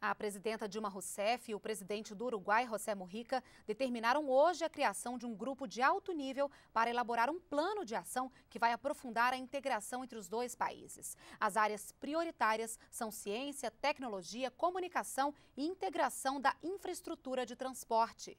A presidenta Dilma Rousseff e o presidente do Uruguai, José Mujica, determinaram hoje a criação de um grupo de alto nível para elaborar um plano de ação que vai aprofundar a integração entre os dois países. As áreas prioritárias são ciência, tecnologia, comunicação e integração da infraestrutura de transporte.